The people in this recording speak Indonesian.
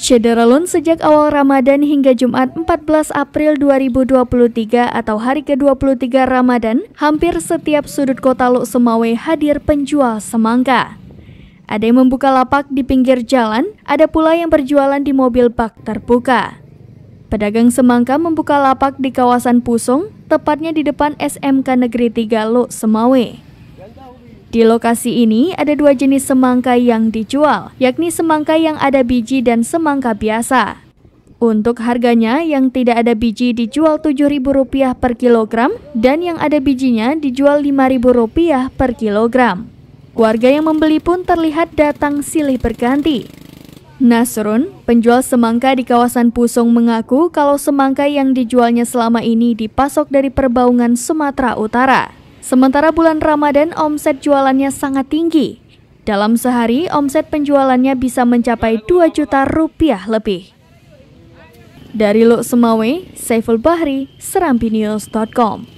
Cederalun sejak awal Ramadan hingga Jumat 14 April 2023 atau hari ke-23 Ramadan, hampir setiap sudut kota Lok Semawe hadir penjual semangka. Ada yang membuka lapak di pinggir jalan, ada pula yang berjualan di mobil bak terbuka. Pedagang semangka membuka lapak di kawasan Pusung, tepatnya di depan SMK Negeri 3 Lok Semawe. Di lokasi ini ada dua jenis semangka yang dijual, yakni semangka yang ada biji dan semangka biasa. Untuk harganya yang tidak ada biji dijual Rp7.000 per kilogram dan yang ada bijinya dijual Rp5.000 per kilogram. Warga yang membeli pun terlihat datang silih berganti. Nasrun, penjual semangka di kawasan Pusung mengaku kalau semangka yang dijualnya selama ini dipasok dari perbaungan Sumatera Utara. Sementara bulan Ramadan omset jualannya sangat tinggi. Dalam sehari, omset penjualannya bisa mencapai 2 juta rupiah lebih. Dari Lok Semawe, Saiful Bahri, serampinews.com.